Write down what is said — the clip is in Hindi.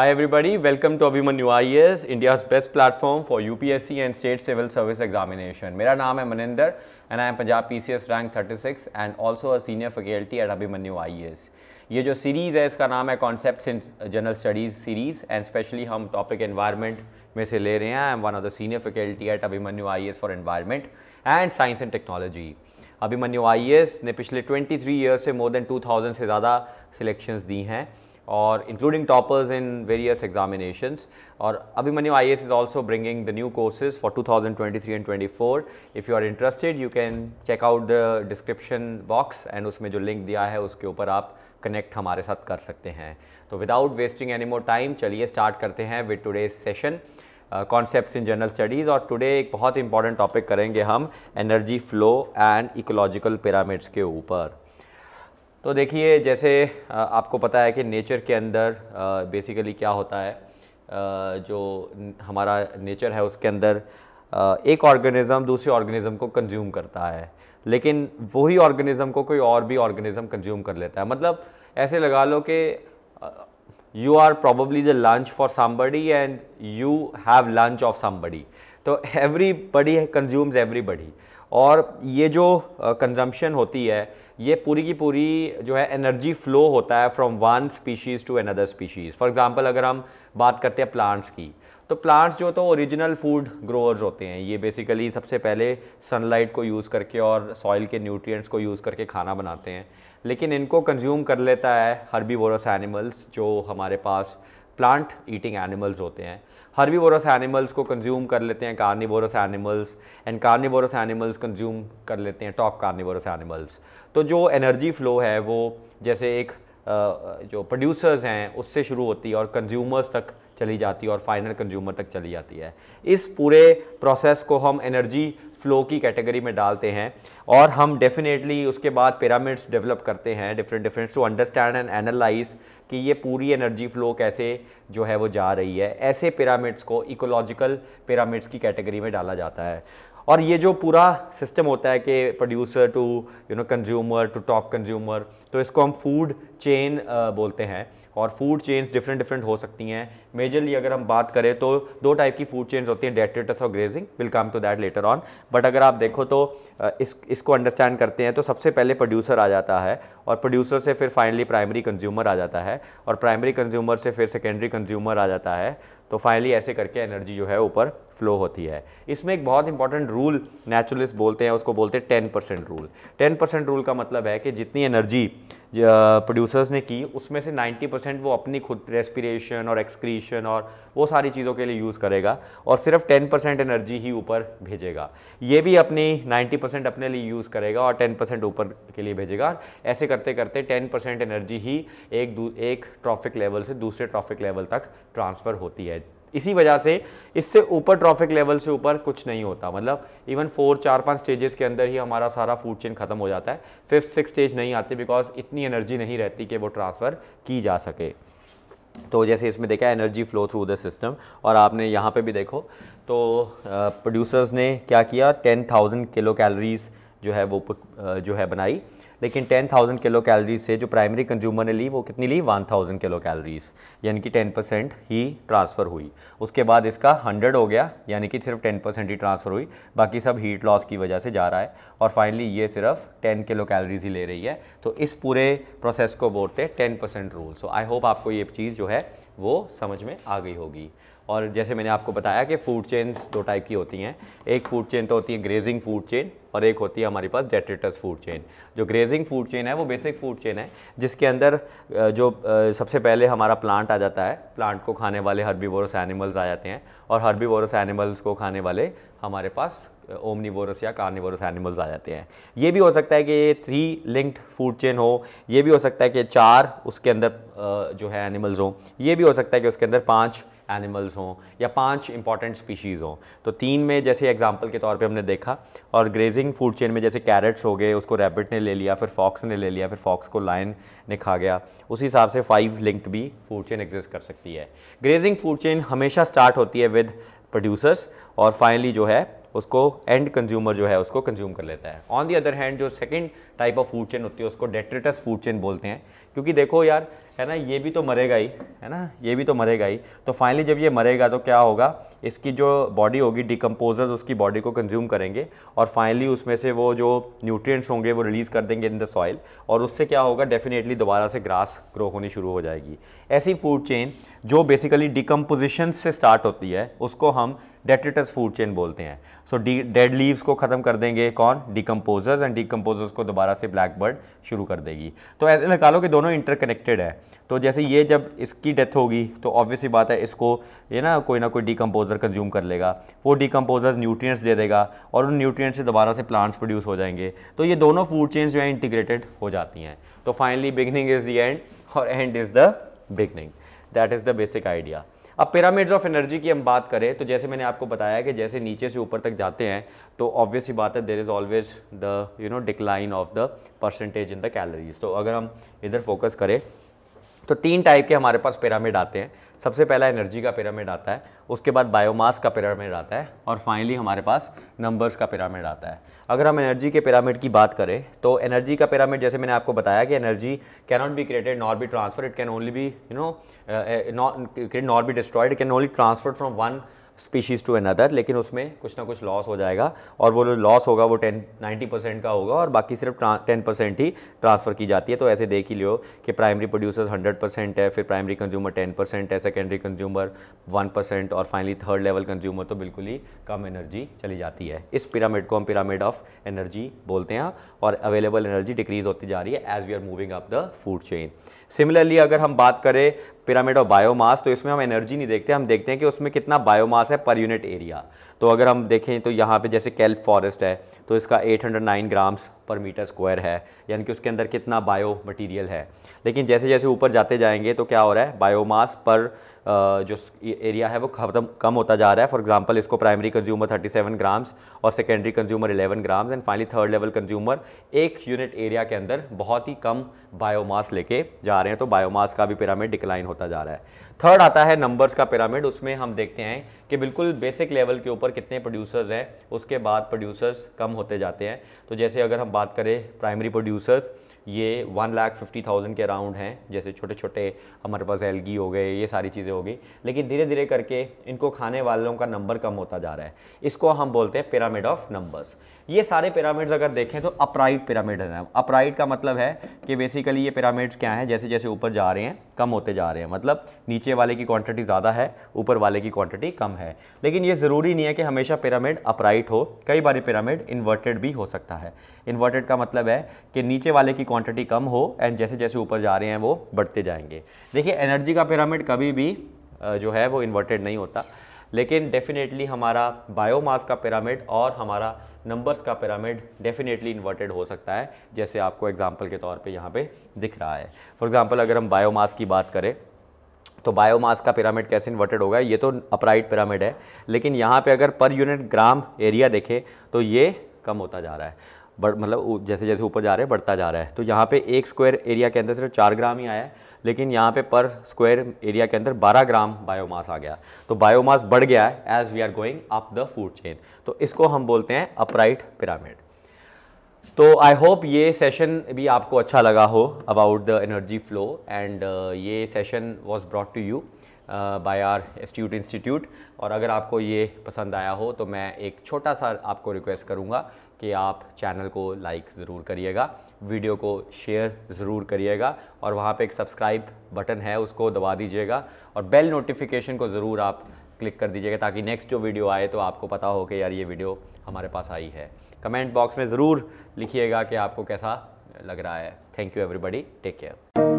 Hi everybody, welcome to Abhimanyu IAS, e India's best platform for UPSC and State Civil Service Examination. मेरा नाम है Maninder and I am Punjab PCS rank 36 and also a senior faculty at Abhimanyu IAS. E ये जो सीरीज़ है इसका नाम है concept in general studies series and specially हम टॉपिक एनवायरनमेंट में से ले रहे हैं I am one of the senior faculty at Abhimanyu I S for environment and science and technology Abhimanyu I S ने पिछले 23 ईयर से मोर देन 2000 से ज़्यादा सिलेक्शंस दी हैं or including toppers in various examinations or Abhimanyu IAS is also bringing the new courses for 2023 and 24. If you are interested you can check out the description box and उसमें जो link दिया है उसके ऊपर आप कनेक्ट हमारे साथ कर सकते हैं तो without wasting any more time चलिए स्टार्ट करते हैं with today session concepts in general studies और टुडे एक बहुत इंपॉर्टेंट टॉपिक करेंगे हम energy flow and ecological pyramids के ऊपर तो देखिए जैसे आपको पता है कि नेचर के अंदर बेसिकली क्या होता है जो हमारा नेचर है उसके अंदर एक ऑर्गेनिज़म दूसरे ऑर्गेनिज़म को कंज्यूम करता है लेकिन वही ऑर्गेनिज़म को कोई और भी ऑर्गेनिज़म कंज्यूम कर लेता है मतलब ऐसे लगा लो कि you are probably the lunch for somebody and you have lunch of somebody तो everybody consumes everybody और ये जो कंजम्पशन होती है ये पूरी की पूरी जो है एनर्जी फ्लो होता है from one species to another species for example अगर हम बात करते हैं प्लांट्स की तो प्लांट्स जो तो ओरिजिनल फूड ग्रोअर्स होते हैं ये बेसिकली सबसे पहले सनलाइट को यूज़ करके और सॉइल के न्यूट्रिएंट्स को यूज़ करके खाना बनाते हैं लेकिन इनको कंज्यूम कर लेता है हर्बी एनिमल्स जो हमारे पास प्लांट ईटिंग एनिमल्स होते हैं हर्बीवोरस एनिमल्स को कंज्यूम कर लेते हैं carnivorous animals and carnivorous animals consume कर लेते हैं टॉप कार्निवोरस एनिमल्स तो जो एनर्जी फ्लो है वो जैसे एक जो प्रोड्यूसर्स हैं उससे शुरू होती है और कंज्यूमर्स तक चली जाती है और फाइनल कंज्यूमर तक चली जाती है इस पूरे प्रोसेस को हम एनर्जी फ्लो की कैटेगरी में डालते हैं और हम डेफिनेटली उसके बाद पिरामिड्स डेवलप करते हैं different different to understand and analyse कि ये पूरी एनर्जी फ्लो कैसे जो है वो जा रही है ऐसे पिरामिड्स को इकोलॉजिकल पिरामिड्स की कैटेगरी में डाला जाता है और ये जो पूरा सिस्टम होता है कि producer to you know consumer to top consumer तो इसको हम फूड चेन बोलते हैं और फूड चेन्स डिफरेंट डिफरेंट हो सकती हैं मेजरली अगर हम बात करें तो दो टाइप की फूड चेन्स होती हैं डेटेटस और grazing will come to that later on but अगर आप देखो तो इस इसको अंडरस्टैंड करते हैं तो सबसे पहले प्रोड्यूसर आ जाता है और प्रोड्यूसर से फिर फाइनली प्राइमरी कंज्यूमर आ जाता है और प्राइमरी कंज्यूमर से फिर सेकेंडरी कंज्यूमर आ जाता है तो फाइनली ऐसे करके एनर्जी जो है ऊपर फ्लो होती है इसमें एक बहुत इंपॉर्टेंट रूल नेचुरलिस्ट बोलते हैं उसको बोलते हैं ten percent rule ten percent rule का मतलब है कि जितनी एनर्जी प्रोड्यूसर्स ने की उसमें से 90 परसेंट वो अपनी खुद रेस्पिरेशन और एक्सक्रीशन और वो सारी चीज़ों के लिए यूज़ करेगा और सिर्फ 10 परसेंट एनर्जी ही ऊपर भेजेगा ये भी अपनी 90 परसेंट अपने लिए यूज़ करेगा और 10 परसेंट ऊपर के लिए भेजेगा ऐसे करते करते 10 परसेंट एनर्जी ही एक एक ट्रॉफिक लेवल से दूसरे ट्रॉफिक लेवल तक ट्रांसफ़र होती है इसी वजह से इससे ऊपर ट्रॉफिक लेवल से ऊपर कुछ नहीं होता मतलब इवन फोर चार पांच स्टेजेस के अंदर ही हमारा सारा फूड चेन खत्म हो जाता है फिफ्थ सिक्स स्टेज नहीं आती बिकॉज इतनी एनर्जी नहीं रहती कि वो ट्रांसफ़र की जा सके तो जैसे इसमें देखा energy flow through the system और आपने यहाँ पे भी देखो तो प्रोड्यूसर्स ने क्या किया टेन थाउजेंड किलो कैलोरीज जो है वो जो है बनाई लेकिन 10,000 किलो कैलोरीज से जो प्राइमरी कंज्यूमर ने ली वो कितनी ली 1,000 किलो कैलोरीज यानी कि 10 परसेंट ही ट्रांसफ़र हुई उसके बाद इसका 100 हो गया यानी कि सिर्फ 10 परसेंट ही ट्रांसफ़र हुई बाकी सब हीट लॉस की वजह से जा रहा है और फाइनली ये सिर्फ 10 किलो कैलोरीज ही ले रही है तो इस पूरे प्रोसेस को बोलते हैं ten percent rule so I hope आपको ये चीज़ जो है वो समझ में आ गई होगी और जैसे मैंने आपको बताया कि फूड चेन्स दो टाइप की होती हैं एक फूड चेन तो होती है ग्रेजिंग फूड चेन और एक होती है हमारे पास डेटेटस फूड चेन जो ग्रेजिंग फूड चेन है वो बेसिक फूड चेन है जिसके अंदर जो सबसे पहले हमारा प्लांट आ जाता है प्लांट को खाने वाले हर्बीवोरस एनिमल्स आ जाते हैं और हर्बीवोरस एनिमल्स को खाने वाले हमारे पास ओमनीवोरस या कार्निवोरस एनिमल्स आ जाते हैं ये भी हो सकता है कि ये थ्री लिंक्ड फूड चेन हो ये भी हो सकता है कि चार उसके अंदर जो है एनिमल्स हों ये भी हो सकता है कि उसके अंदर पाँच एनिमल्स हों या पांच इंपॉर्टेंट स्पीशीज़ हों तो तीन में जैसे एग्जांपल के तौर पे हमने देखा और ग्रेजिंग फूड चेन में जैसे कैरेट्स हो गए उसको रैबिट ने ले लिया फिर फॉक्स ने ले लिया फिर फॉक्स को लाइन ने खा गया उसी हिसाब से फाइव लिंक्ड भी फूड चेन एग्जिस्ट कर सकती है ग्रेजिंग फूड चेन हमेशा स्टार्ट होती है विद प्रोड्यूसर्स और फाइनली जो है उसको एंड कंज्यूमर जो है उसको कंज्यूम कर लेता है ऑन दी अदर हैंड जो second type of food chain होती है उसको डेट्रेटस फूड चेन बोलते हैं क्योंकि देखो यार है ना ये भी तो मरेगा ही है ना ये भी तो मरेगा ही तो फाइनली जब ये मरेगा तो क्या होगा इसकी जो बॉडी होगी डिकम्पोजर्स उसकी बॉडी को कंज्यूम करेंगे और फाइनली उसमें से वो जो न्यूट्रिएंट्स होंगे वो रिलीज़ कर देंगे इन द सॉइल और उससे क्या होगा डेफिनेटली दोबारा से ग्रास ग्रो होनी शुरू हो जाएगी ऐसी फूड चेन जो बेसिकली डिकम्पोजिशन से स्टार्ट होती है उसको हम डेटेटस फूड चेन बोलते हैं सो डी डेड लीव्स को ख़त्म कर देंगे कौन डिकम्पोजर्स एंड डिकम्पोजर्स को दोबारा से ब्लैक बर्ड शुरू कर देगी तो ऐसे निकालो कि दोनों इंटरकनेक्टेड है तो जैसे ये जब इसकी डेथ होगी तो ऑब्वियसली बात है इसको ये ना कोई ना कोई डिकम्पोजर कंज्यूम कर लेगा वो डिकम्पोजर्स न्यूट्रिएंट्स दे देगा और उन न्यूट्रिएंट्स से दोबारा से प्लांट्स प्रोड्यूस हो जाएंगे तो ये दोनों फूड चेन्स जो है इंटीग्रेटेड हो जाती हैं तो finally beginning is the end और end is the beginning that is the basic idea अब पिरामिड्स ऑफ एनर्जी की हम बात करें तो जैसे मैंने आपको बताया कि जैसे नीचे से ऊपर तक जाते हैं तो ऑब्वियस ही बात है there is always the you know decline of the percentage in the calories तो अगर हम इधर फोकस करें तो तीन टाइप के हमारे पास पिरामिड आते हैं सबसे पहला एनर्जी का पिरामिड आता है उसके बाद बायोमास का पिरामिड आता है और फाइनली हमारे पास नंबर्स का पिरामिड आता है अगर हम एनर्जी के पिरामिड की बात करें तो एनर्जी का पिरामिड जैसे मैंने आपको बताया कि energy cannot be created not be transfer it can only be you know not not be destroyed it can only transfer from one species to another लेकिन उसमें कुछ ना कुछ लॉस हो जाएगा और वो लॉस होगा वो टेन नाइन्टी परसेंट का होगा और बाकी सिर्फ टेन परसेंट ही ट्रांसफ़र की जाती है तो ऐसे देख ही लियो कि प्राइमरी प्रोड्यूसर्स हंड्रेड परसेंट है फिर प्राइमरी कंज्यूमर टेन परसेंट है सेकेंडरी कंज्यूमर वन परसेंट और फाइनली थर्ड लेवल कंज्यूमर तो बिल्कुल ही कम एनर्जी चली जाती है इस पिरामिड को हम पिरामिड ऑफ एनर्जी बोलते हैं और अवेलेबल एनर्जी डिक्रीज़ होती जा रही है as we are moving up the food chain similarly अगर हम बात करें पिरामिड ऑफ बायोमास तो इसमें हम एनर्जी नहीं देखते हम देखते हैं कि उसमें कितना बायोमास है पर यूनिट एरिया तो अगर हम देखें तो यहाँ पे जैसे कैल्प फॉरेस्ट है तो इसका 809 ग्राम्स पर मीटर स्क्वायर है यानी कि उसके अंदर कितना बायो मटेरियल है लेकिन जैसे जैसे ऊपर जाते जाएंगे तो क्या हो रहा है बायोमास पर जो एरिया है वो खत्म कम होता जा रहा है फॉर एग्जांपल इसको प्राइमरी कंज्यूमर 37 ग्राम्स और secondary consumer 11 grams and finally third level consumer एक यूनिट एरिया के अंदर बहुत ही कम बायोमास लेके जा रहे हैं तो बायोमास का भी पिरामिड डिक्लाइन होता जा रहा है थर्ड आता है नंबर्स का पिरामिड उसमें हम देखते हैं कि बिल्कुल बेसिक लेवल के ऊपर कितने प्रोड्यूसर्स हैं उसके बाद प्रोड्यूसर्स कम होते जाते हैं तो जैसे अगर हम बात करें प्राइमरी प्रोड्यूसर्स ये वन लाख फिफ्टी थाउजेंड के अराउंड हैं जैसे छोटे छोटे हमारे पास एलगी हो गए ये सारी चीज़ें हो गई लेकिन धीरे धीरे करके इनको खाने वालों का नंबर कम होता जा रहा है इसको हम बोलते हैं पिरामिड ऑफ नंबर्स ये सारे पिरामिड्स अगर देखें तो अपराइट पिरामिड है अपराइट का मतलब है कि बेसिकली ये पिरामिड्स क्या हैं जैसे जैसे ऊपर जा रहे हैं कम होते जा रहे हैं मतलब नीचे वाले की क्वांटिटी ज़्यादा है ऊपर वाले की क्वांटिटी कम है लेकिन ये ज़रूरी नहीं है कि हमेशा पिरामिड अपराइट हो कई बार पिरामिड इन्वर्टेड भी हो सकता है इन्वर्टेड का मतलब है कि नीचे वाले की क्वान्टिटी कम हो एंड जैसे जैसे ऊपर जा रहे हैं वो बढ़ते जाएंगे देखिए एनर्जी का पिरामिड कभी भी जो है वो इन्वर्टेड नहीं होता लेकिन डेफिनेटली हमारा बायोमास का पिरामिड और हमारा नंबर्स का पिरामिड डेफिनेटली इन्वर्टेड हो सकता है जैसे आपको एग्जाम्पल के तौर पर यहाँ पर दिख रहा है फॉर एग्ज़ाम्पल अगर हम बायोमास की बात करें तो बायोमास का पिरामिड कैसे इन्वर्टेड होगा ये तो अपराइट पिरामिड है लेकिन यहाँ पे अगर पर यूनिट ग्राम एरिया देखें तो ये कम होता जा रहा है बढ़ मतलब जैसे जैसे ऊपर जा रहे हैं बढ़ता जा रहा है तो यहाँ पे एक स्क्वायर एरिया के अंदर सिर्फ चार ग्राम ही आया है लेकिन यहाँ पे पर स्क्वायर एरिया के अंदर बारह ग्राम बायोमास आ गया तो बायोमास बढ़ गया है as we are going up the food chain तो इसको हम बोलते हैं अपराइट पिरामिड तो आई होप ये सेशन भी आपको अच्छा लगा हो about the energy flow and ये session was brought to you by R Astute Institute और अगर आपको ये पसंद आया हो तो मैं एक छोटा सा आपको रिक्वेस्ट करूँगा कि आप चैनल को लाइक ज़रूर करिएगा वीडियो को शेयर ज़रूर करिएगा और वहाँ पे एक सब्सक्राइब बटन है उसको दबा दीजिएगा और बेल नोटिफिकेशन को ज़रूर आप क्लिक कर दीजिएगा ताकि नेक्स्ट जो वीडियो आए तो आपको पता हो कि यार ये वीडियो हमारे पास आई है कमेंट बॉक्स में ज़रूर लिखिएगा कि आपको कैसा लग रहा है thank you everybody take care